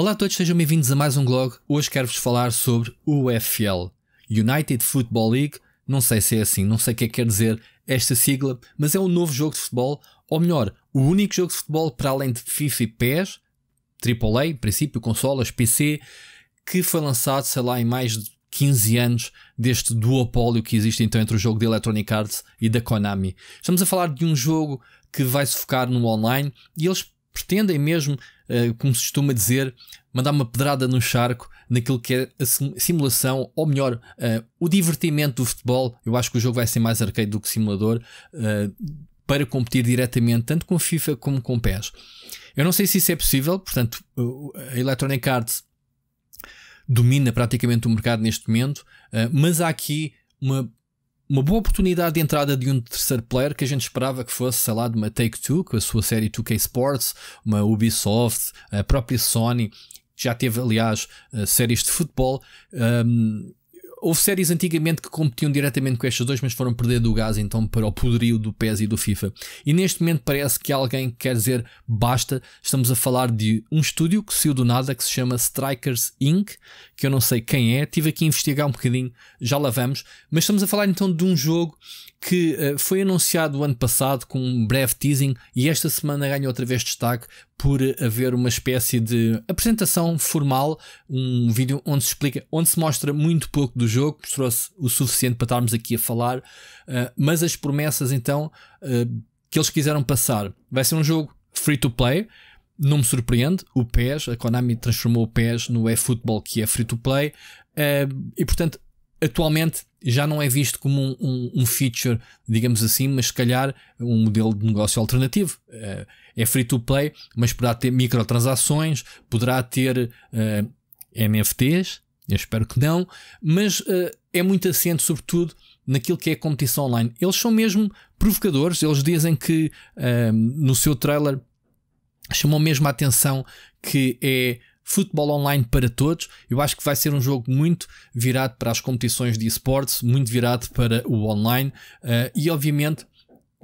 Olá a todos, sejam bem-vindos a mais um blog. Hoje quero-vos falar sobre o UFL, United Football League. Não sei se é assim, não sei o que é que quer dizer esta sigla, mas é um novo jogo de futebol, ou melhor, o único jogo de futebol para além de FIFA e PES, AAA, em princípio, consolas, PC, que foi lançado, sei lá, em mais de 15 anos deste duopólio que existe então entre o jogo de Electronic Arts e da Konami. Estamos a falar de um jogo que vai se focar no online e eles pretendem mesmo eh, como se costuma dizer, mandar uma pedrada no charco naquilo que é a simulação, ou melhor, uh, o divertimento do futebol. Eu acho que o jogo vai ser mais arcade do que simulador uh, para competir diretamente tanto com FIFA como com PES. Eu não sei se isso é possível, portanto, a Electronic Arts domina praticamente o mercado neste momento, uh, mas há aqui uma uma boa oportunidade de entrada de um terceiro player que a gente esperava que fosse, sei lá, de uma Take-Two, com a sua série 2K Sports, uma Ubisoft, a própria Sony, já teve, aliás, eh, séries de futebol. Um, houve séries antigamente que competiam diretamente com estas duas, mas foram perder do gás então para o poderio do PES e do FIFA. E neste momento parece que alguém quer dizer basta. Estamos a falar de um estúdio que saiu do nada que se chama Strikers Inc., que eu não sei quem é, tive aqui a investigar um bocadinho, já lá vamos. Mas estamos a falar então de um jogo que uh, foi anunciado o ano passado com um breve teasing e esta semana ganha outra vez destaque por haver uma espécie de apresentação formal, um vídeo onde se explica, onde se mostra muito pouco do jogo, mostrou-se o suficiente para estarmos aqui a falar, uh, mas as promessas então uh, que eles quiseram passar. Vai ser um jogo free to play, não me surpreende, o PES, a Konami transformou o PES no eFootball que é free to play, uh, e portanto atualmente já não é visto como um, um, um, feature, digamos assim, mas se calhar um modelo de negócio alternativo. Eh, é free to play, mas poderá ter microtransações, poderá ter uh, eh, NFTs, eu espero que não, mas uh, é muito assente, sobretudo, naquilo que é competição online. Eles são mesmo provocadores, eles dizem que uh, no seu trailer chamou mesmo a atenção que é futebol online para todos. Eu acho que vai ser um jogo muito virado para as competições de esportes, muito virado para o online uh, e, obviamente,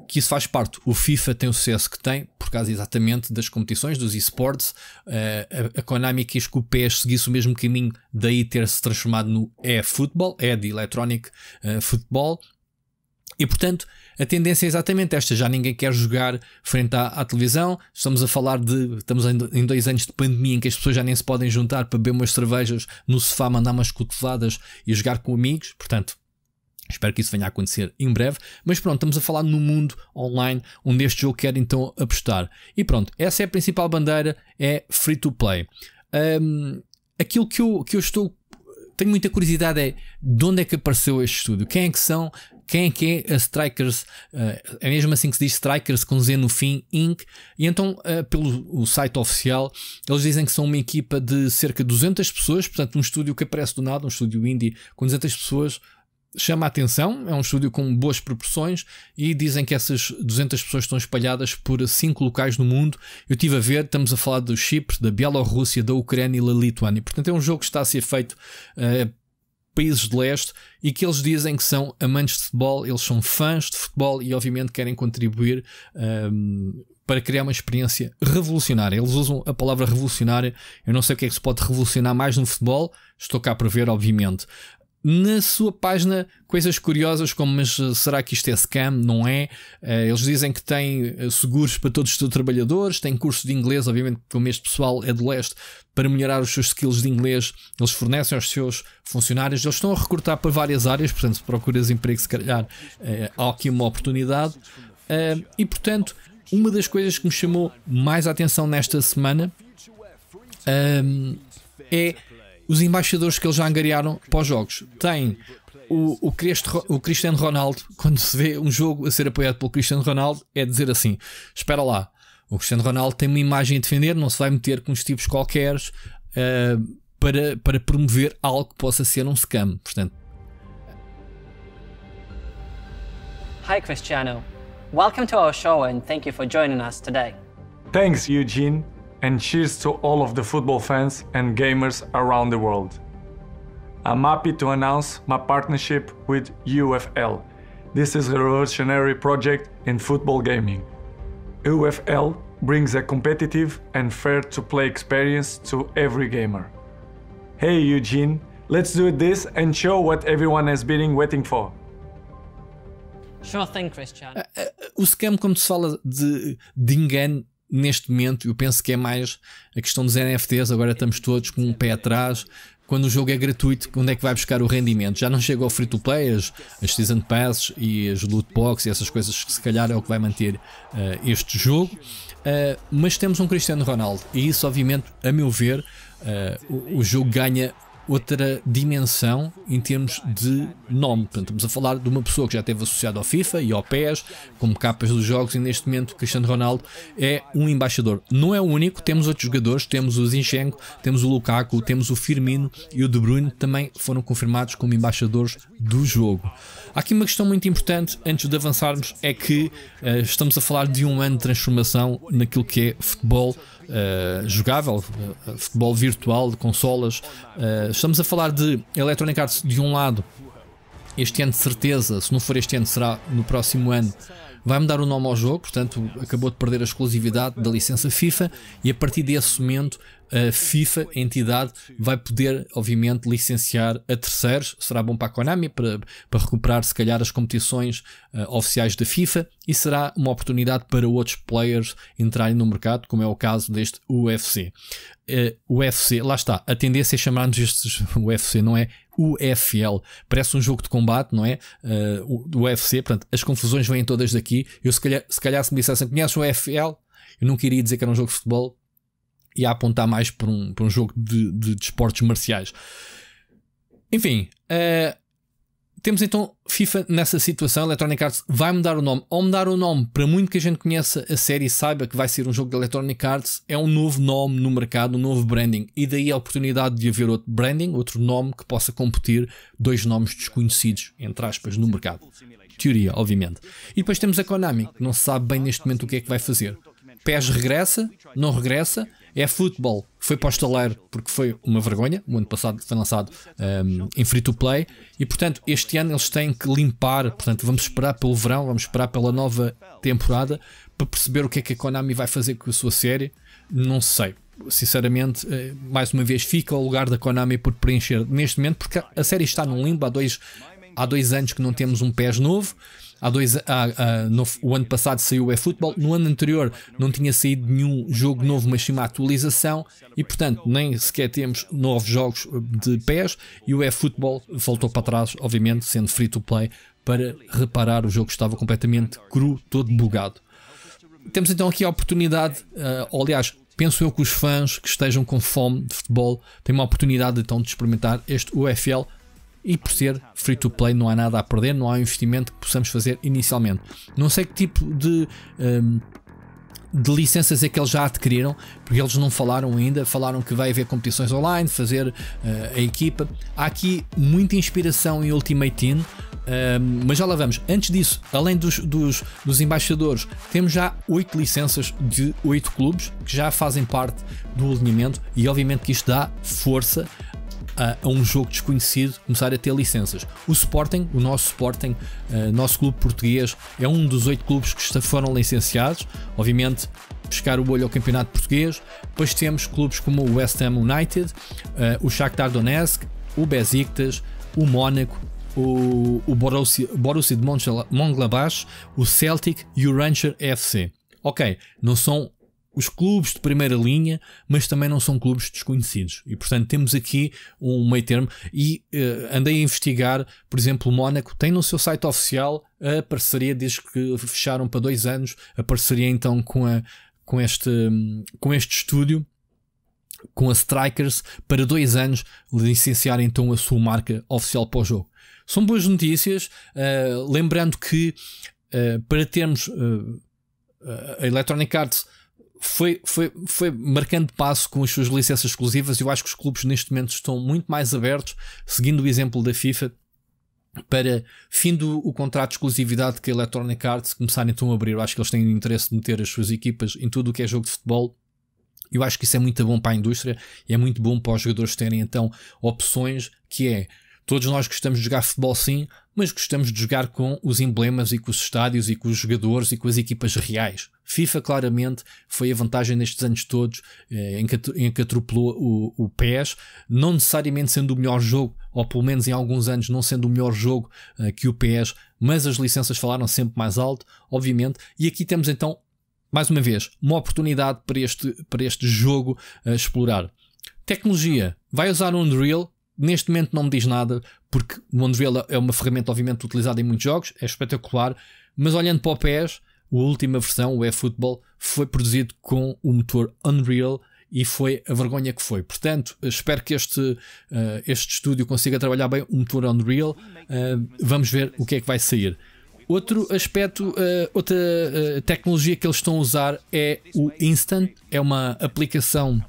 que isso faz parte. O FIFA tem o sucesso que tem, por causa exatamente das competições, dos esportes. Uh, a, a Konami quis que o PS seguisse o mesmo caminho, daí ter se transformado no eFootball, é de Electronic uh, eh, Football, e portanto, a tendência é exatamente esta. Já ninguém quer jogar frente à, à, televisão. Estamos a falar de. Estamos em, dois anos de pandemia em que as pessoas já nem se podem juntar para beber umas cervejas no sofá, mandar umas cuteladas e jogar com amigos. Portanto. Espero que isso venha a acontecer em breve, mas pronto, estamos a falar no mundo online onde este jogo quer então apostar. E pronto, essa é a principal bandeira, é free to play. Um, aquilo que eu, que eu estou tenho muita curiosidade é de onde é que apareceu este estúdio, quem é que são quem é que é a Strikers, uh, é mesmo assim que se diz Strikers com Z no fim, Inc. E então, uh, pelo o site oficial, eles dizem que são uma equipa de cerca de 200 pessoas, portanto, um estúdio que aparece do nada, um estúdio indie com 200 pessoas, chama a atenção, é um estúdio com boas proporções e dizem que essas 200 pessoas estão espalhadas por cinco locais no mundo. Eu tive a ver, estamos a falar do Chipre, da Bielorrússia, da Ucrânia e da Lituânia. Portanto, é um jogo que está a ser feito uh, países de leste e que eles dizem que são amantes de futebol, eles são fãs de futebol e obviamente querem contribuir um, para criar uma experiência revolucionária. Eles usam a palavra revolucionária. Eu não sei o que é que se pode revolucionar mais no futebol. Estou cá para ver, obviamente na sua página coisas curiosas como mas eh, será que isto é scam? Não é? Eh, eles dizem que têm eh, seguros para todos os trabalhadores, têm curso de inglês, obviamente como este pessoal é do leste, para melhorar os seus skills de inglês, eles fornecem aos seus funcionários, eles estão a recrutar para várias áreas, portanto se procuras emprego se calhar há aqui uma oportunidade e portanto uma das coisas que me chamou mais a atenção nesta semana ehm, é os embaixadores que eles já angariaram para os jogos. Tem o, o, Cristo, o Cristiano Ronaldo, quando se vê um jogo a ser apoiado pelo Cristiano Ronaldo, é dizer assim: espera lá, o Cristiano Ronaldo tem uma imagem a defender, não se vai meter com os tipos qualquer uh, para, para promover algo que possa ser um scam. Portanto. Hi Cristiano, welcome to our show and thank you for joining us today. Thanks Eugene. and cheers to all of the football fans and gamers around the world. I'm happy to announce my partnership with UFL. This is a revolutionary project in football gaming. UFL brings a competitive and fair to play experience to every gamer. Hey Eugene, let's do this and show what everyone has been waiting for. Sure thing, Christian. O scam, como se fala de, de engano, neste momento, eu penso que é mais a questão dos NFTs, agora estamos todos com um pé atrás. Quando o jogo é gratuito, onde é que vai buscar o rendimento? Já não chega ao free to play, as, as season passes e as loot boxes e essas coisas que se calhar é o que vai manter uh, este jogo. Uh, mas temos um Cristiano Ronaldo e isso, obviamente, a meu ver, uh, o, o jogo ganha outra dimensão em termos de nome. Portanto, estamos a falar de uma pessoa que já esteve associada ao FIFA e ao PES, como capas dos jogos, e neste momento Cristiano Ronaldo é um embaixador. Não é o único, temos outros jogadores, temos o Zinchenko, temos o Lukaku, temos o Firmino e o De Bruyne também foram confirmados como embaixadores do jogo. Há aqui uma questão muito importante antes de avançarmos, é que uh, estamos a falar de um ano de transformação naquilo que é futebol uh, jogável, uh, futebol virtual, de consolas. Uh, estamos a falar de Electronic Arts de um lado, este ano de certeza, se não for este ano, será no próximo ano. Vai mudar o nome ao jogo, portanto, acabou de perder a exclusividade da licença FIFA e a partir desse momento a FIFA, a entidade, vai poder, obviamente, licenciar a terceiros. Será bom para a Konami, para, para recuperar, se calhar, as competições uh, oficiais da FIFA e será uma oportunidade para outros players entrarem no mercado, como é o caso deste UFC. Uh, eh, UFC, lá está, a tendência é chamarmos estes UFC, não é? UFL, parece um jogo de combate, não é? Uh, eh, UFC, portanto, as confusões vêm todas daqui. Eu, se calhar, se, calhar, se me dissessem, conheces o UFL? Eu nunca iria dizer que era um jogo de futebol, e a apontar mais para um, para um jogo de, de, de esportes marciais. Enfim, uh, temos então FIFA nessa situação. Electronic Arts vai mudar o nome. Ao mudar o nome, para muito que a gente conheça a série e saiba que vai ser um jogo de Electronic Arts, é um novo nome no mercado, um novo branding. E daí a oportunidade de haver outro branding, outro nome que possa competir dois nomes desconhecidos, entre aspas, no mercado. Teoria, obviamente. E depois temos a Konami, que não se sabe bem neste momento o que é que vai fazer. PES regressa? Não regressa? É futebol. Foi para o estaleiro porque foi uma vergonha. O ano passado foi lançado um, ehm, em free to play. E portanto, este ano eles têm que limpar. Portanto, vamos esperar pelo verão, vamos esperar pela nova temporada para perceber o que é que a Konami vai fazer com a sua série. Não sei. Sinceramente, eh, mais uma vez, fica o lugar da Konami por preencher neste momento, porque a série está num limbo há dois, há dois anos que não temos um pés novo. Há dois, há, há, no, o ano passado saiu o eFootball, no ano anterior não tinha saído nenhum jogo novo, mas sim uma atualização, e portanto nem sequer temos novos jogos eh, de pés. E o eFootball voltou para trás, obviamente, sendo free to play, para reparar o jogo que estava completamente cru, todo bugado. Temos então aqui a oportunidade, uh, aliás, penso eu que os fãs que estejam com fome de futebol têm uma oportunidade então de experimentar este UFL e por ser free to play não há nada a perder, não há investimento que possamos fazer inicialmente. Não sei que tipo de. Um, de licenças é que eles já adquiriram, porque eles não falaram ainda, falaram que vai haver competições online, fazer uh, a equipa. Há aqui muita inspiração em Ultimate Team, um, mas já lá vamos. Antes disso, além dos, dos, dos embaixadores, temos já oito licenças de oito clubes que já fazem parte do alinhamento e obviamente que isto dá força a, a, um jogo desconhecido começar a ter licenças. O Sporting, o nosso Sporting, uh, nosso clube português, é um dos oito clubes que foram licenciados. Obviamente, pescar o olho ao campeonato português. Depois temos clubes como o West Ham United, uh, o Shakhtar Donetsk, o Besiktas, o Mónaco, o, o Borussia, Borussia de Mönchengladbach, o Celtic e o Rancher FC. Ok, não são os clubes de primeira linha, mas também não são clubes desconhecidos. E portanto temos aqui um meio termo. E uh, andei a investigar, por exemplo, o Mónaco tem no seu site oficial a parceria, diz que fecharam para dois anos, a parceria então com, a, com, este, com este estúdio. Com a Strikers para dois anos licenciar então a sua marca oficial para o jogo. São boas notícias, uh, lembrando que uh, para termos a Electronic Arts foi, foi, foi marcando passo com as suas licenças exclusivas. Eu acho que os clubes neste momento estão muito mais abertos, seguindo o exemplo da FIFA, para fim do o contrato de exclusividade que a Electronic Arts começarem então a abrir. Eu acho que eles têm interesse de meter as suas equipas em tudo o que é jogo de futebol. Eu acho que isso é muito bom para a indústria e é muito bom para os jogadores terem então opções que é todos nós gostamos de jogar futebol sim, mas gostamos de jogar com os emblemas e com os estádios e com os jogadores e com as equipas reais. FIFA claramente foi a vantagem nestes anos todos eh, em, que, atropelou o, PES, não necessariamente sendo o melhor jogo, ou pelo menos em alguns anos não sendo o melhor jogo eh, que o PES, mas as licenças falaram sempre mais alto, obviamente, e aqui temos então, mais uma vez, uma oportunidade para este, para este jogo a eh, explorar. Tecnologia. Vai usar o Unreal? neste momento não me diz nada, porque o Ondrela é uma ferramenta obviamente utilizada em muitos jogos, é espetacular, mas olhando para o PES, a última versão, o eFootball, foi produzido com o motor Unreal e foi a vergonha que foi. Portanto, espero que este, uh, este estúdio consiga trabalhar bem o motor Unreal. Uh, vamos ver o que é que vai sair. Outro aspecto, uh, outra tecnologia que eles estão a usar é o Instant, é uma aplicação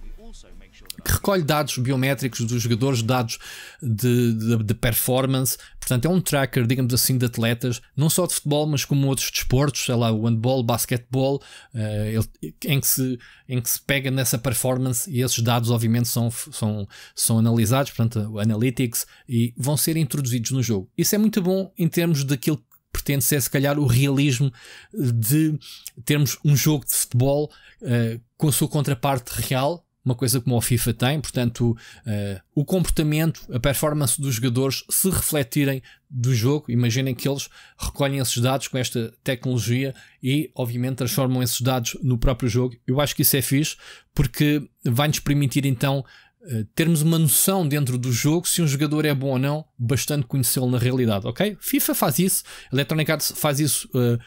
que recolhe dados biométricos dos jogadores, dados de, de, de performance. Portanto, é um tracker, digamos assim, de atletas, não só de futebol, mas como outros desportos, sei lá, o handball, basquetebol, uh, em, que se, em que se pega nessa performance e esses dados, obviamente, são, são, são analisados, portanto, analytics, e vão ser introduzidos no jogo. Isso é muito bom em termos daquilo que pretende ser, se calhar, o realismo de termos um jogo de futebol uh, com a sua contraparte real, uma coisa como o FIFA tem, portanto, uh, o comportamento, a performance dos jogadores se refletirem do jogo, imaginem que eles recolhem esses dados com esta tecnologia e, obviamente, transformam esses dados no próprio jogo. Eu acho que isso é fixe, porque vai-nos permitir então eh, termos uma noção dentro do jogo se um jogador é bom ou não, bastante conhecê-lo na realidade, ok? FIFA faz isso, Electronic Arts faz isso uh,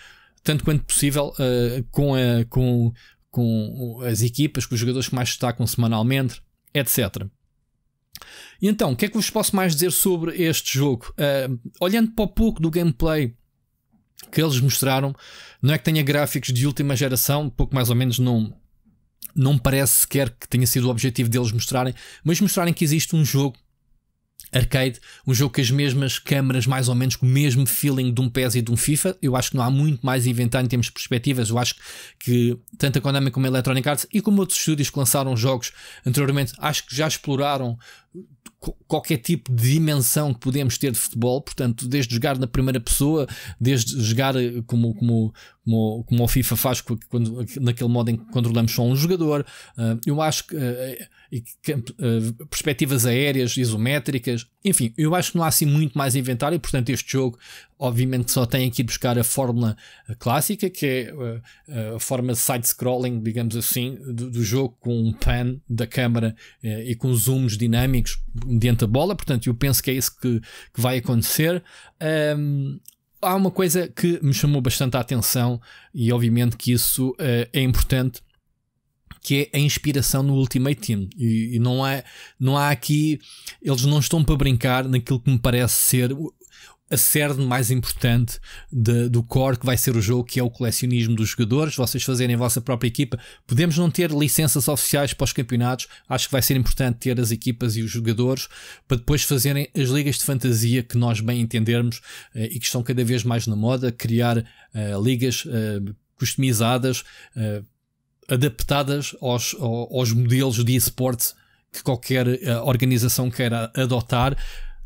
tanto quanto possível uh, com, a, com, com as equipas, com os jogadores que mais destacam semanalmente, etc. E então, o que é que vos posso mais dizer sobre este jogo? Uh, olhando para o pouco do gameplay que eles mostraram, não é que tenha gráficos de última geração, pouco mais ou menos não, não parece sequer que tenha sido o objetivo deles mostrarem, mas mostrarem que existe um jogo arcade, um jogo com as mesmas câmaras, mais ou menos com o mesmo feeling de um PES e de um FIFA. Eu acho que não há muito mais inventar em termos de perspectivas. Eu acho que tanto a Konami como a Electronic Arts e como outros estúdios que lançaram jogos anteriormente, acho que já exploraram qualquer tipo de dimensão que podemos ter de futebol, portanto, desde jogar na primeira pessoa, desde jogar eh, como, como, como, como o FIFA faz quando, naquele modo em que controlamos só um jogador, eh, eu acho que eh, perspectivas aéreas, isométricas, enfim, eu acho que não há assim muito mais inventário, portanto, este jogo, obviamente, só tem aqui de buscar a fórmula eh, clássica, que é eh, eh, a forma side-scrolling, digamos assim, do, do, jogo, com um pan da câmera e com zooms dinâmicos mediante a bola. Portanto, eu penso que é isso que, que vai acontecer. Um, há uma coisa que me chamou bastante a atenção, e obviamente que isso é importante que é a inspiração no Ultimate Team. E, e não, é, não há aqui. Eles não estão para brincar naquilo que me parece ser a cerne mais importante de, do core que vai ser o jogo, que é o colecionismo dos jogadores, vocês fazerem a vossa própria equipa. Podemos não ter licenças oficiais para os campeonatos, acho que vai ser importante ter as equipas e os jogadores para depois fazerem as ligas de fantasia que nós bem entendermos eh, e que estão cada vez mais na moda, criar eh, ligas. Eh, customizadas eh, adaptadas aos, aos modelos de esportes que qualquer eh, organização queira adotar,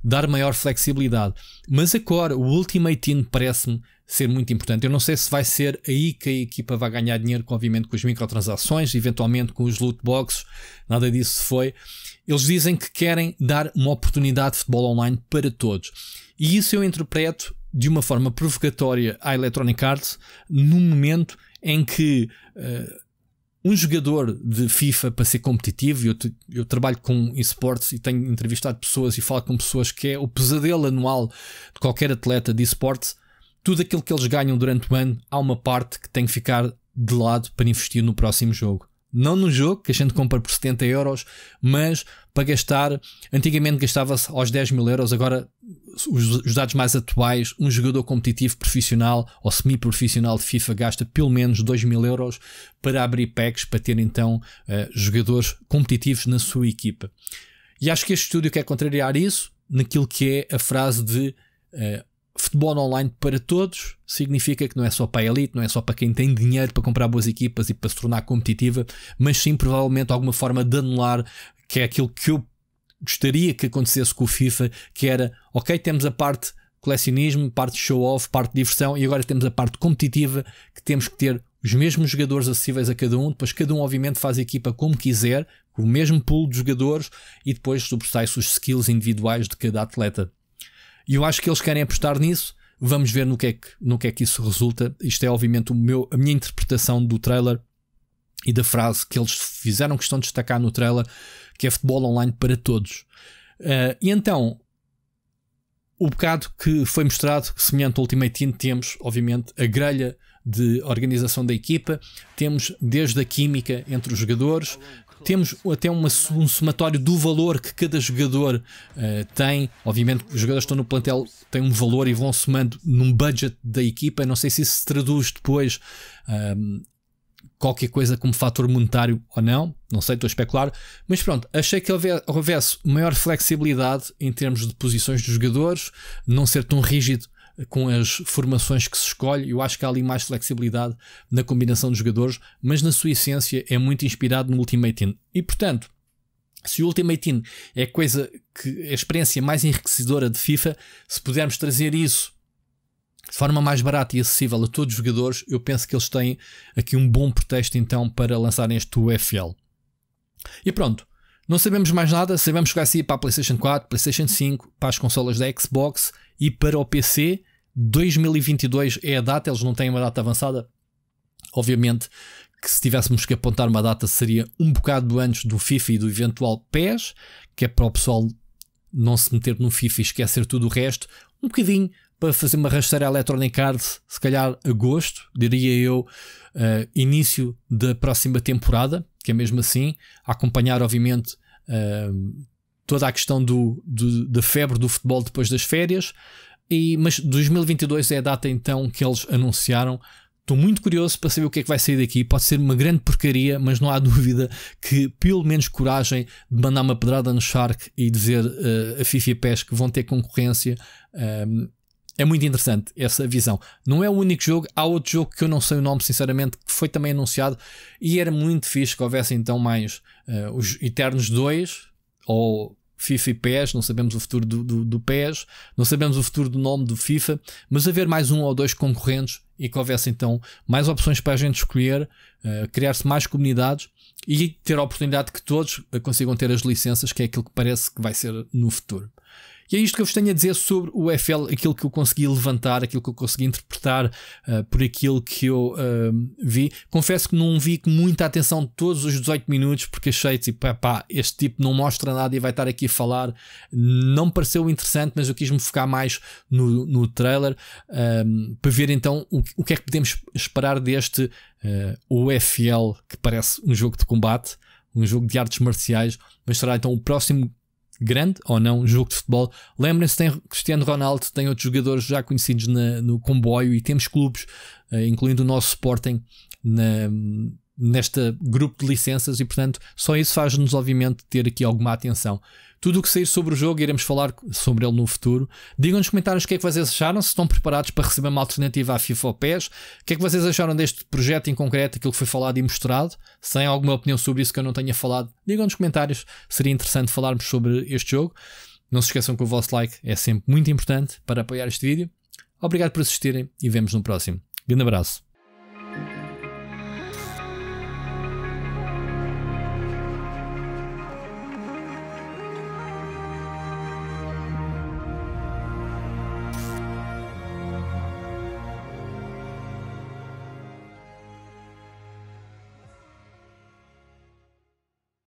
dar maior flexibilidade. Mas agora, o Ultimate Team parece-me ser muito importante. Eu não sei se vai ser aí que a equipa vai ganhar dinheiro, obviamente, com as microtransações, eventualmente com os loot boxes, nada disso foi. Eles dizem que querem dar uma oportunidade de futebol online para todos. E isso eu interpreto de uma forma provocatória à Electronic Arts num momento em que uh, um jogador de FIFA para ser competitivo, eu, eu trabalho com esportes e tenho entrevistado pessoas e falo com pessoas que é o pesadelo anual de qualquer atleta de esportes. Tudo aquilo que eles ganham durante o ano, há uma parte que tem que ficar de lado para investir no próximo jogo não no jogo, que a gente compra por 70 euros, mas para gastar, antigamente gastava-se aos 10 mil euros, agora os, os, dados mais atuais, um jogador competitivo profissional ou semi-profissional de FIFA gasta pelo menos 2 mil euros para abrir packs, para ter então uh, jogadores competitivos na sua equipa. E acho que este estúdio quer contrariar isso naquilo que é a frase de uh, futebol online para todos significa que não é só para a elite, não é só para quem tem dinheiro para comprar boas equipas e para se tornar competitiva, mas sim provavelmente alguma forma de anular que é aquilo que eu gostaria que acontecesse com o FIFA, que era, OK, temos a parte colecionismo, parte show-off, parte diversão e agora temos a parte competitiva que temos que ter os mesmos jogadores acessíveis a cada um, depois cada um obviamente faz a equipa como quiser, com o mesmo pool de jogadores e depois sobressai-se os skills individuais de cada atleta. E eu acho que eles querem apostar nisso. Vamos ver no que é que, no que, é que isso resulta. Isto é, obviamente, o meu, a minha interpretação do trailer e da frase que eles fizeram questão de destacar no trailer, que é futebol online para todos. Uh, e então, o bocado que foi mostrado, semelhante ao Ultimate Team, temos, obviamente, a grelha de organização da equipa, temos desde a química entre os jogadores, temos até uma, um somatório do valor que cada jogador uh, tem. Obviamente, os jogadores que estão no plantel têm um valor e vão somando num budget da equipa. não sei se isso se traduz depois um, ehm, qualquer coisa como fator monetário ou não. Não sei, estou a especular. Mas pronto, achei que houvesse maior flexibilidade em termos de posições dos jogadores, não ser tão rígido com as formações que se escolhe. Eu acho que há ali mais flexibilidade na combinação de jogadores, mas na sua essência é muito inspirado no Ultimate Team. E portanto, se o Ultimate Team é a coisa que é a experiência mais enriquecedora de FIFA, se pudermos trazer isso de forma mais barata e acessível a todos os jogadores, eu penso que eles têm aqui um bom pretexto então para lançarem este UFL. E pronto, não sabemos mais nada, sabemos que vai sair para a PlayStation 4, PlayStation 5, para as consolas da Xbox e para o PC. 2022 é a data, eles não têm uma data avançada. Obviamente que se tivéssemos que apontar uma data seria um bocado antes do FIFA e do eventual PES, que é para o pessoal não se meter no FIFA e esquecer tudo o resto. Um bocadinho para fazer uma rasteira Electronic Arts, se calhar agosto, diria eu, uh, início da próxima temporada que é mesmo assim, acompanhar, obviamente, uh, toda a questão do, do, da febre do futebol depois das férias. E, mas 2022 é a data então que eles anunciaram. Estou muito curioso para saber o que é que vai sair daqui. Pode ser uma grande porcaria, mas não há dúvida que pelo menos coragem de mandar uma pedrada no Shark e dizer uh, a FIFA e PES que vão ter concorrência um, é muito interessante essa visão. Não é o único jogo, há outro jogo que eu não sei o nome, sinceramente, que foi também anunciado e era muito fixe que houvesse então mais uh, os Eternos 2 ou FIFA e PES, não sabemos o futuro do, do, do, PES, não sabemos o futuro do nome do FIFA, mas haver mais um ou dois concorrentes e que houvesse então mais opções para a gente escolher, uh, criar-se mais comunidades e ter a oportunidade que todos eh, consigam ter as licenças, que é aquilo que parece que vai ser no futuro. E é isto que eu vos tenho a dizer sobre o FL, aquilo que eu consegui levantar, aquilo que eu consegui interpretar uh, por aquilo que eu uh, vi. Confesso que não vi com muita atenção todos os 18 minutos, porque achei tipo, pá, este tipo não mostra nada e vai estar aqui a falar. Não me pareceu interessante, mas eu quis-me focar mais no, no trailer um, ehm, para ver então o, o, que é que podemos esperar deste uh, eh, UFL, que parece um jogo de combate, um jogo de artes marciais, mas será então o próximo grande ou não jogo de futebol. Lembrem-se, tem Cristiano Ronaldo, tem outros jogadores já conhecidos na, no comboio e temos clubes, eh, incluindo o nosso Sporting, na, nesta grupo de licenças e, portanto, só isso faz-nos, obviamente, ter aqui alguma atenção. Tudo o que sair sobre o jogo, iremos falar sobre ele no futuro. Digam nos comentários o que é que vocês acharam, se estão preparados para receber uma alternativa à FIFA ou PES, o que é que vocês acharam deste projeto em concreto, aquilo que foi falado e mostrado, sem alguma opinião sobre isso que eu não tenha falado. Digam nos comentários, seria interessante falarmos sobre este jogo. Não se esqueçam que o vosso like é sempre muito importante para apoiar este vídeo. Obrigado por assistirem e vemos no próximo. Grande abraço.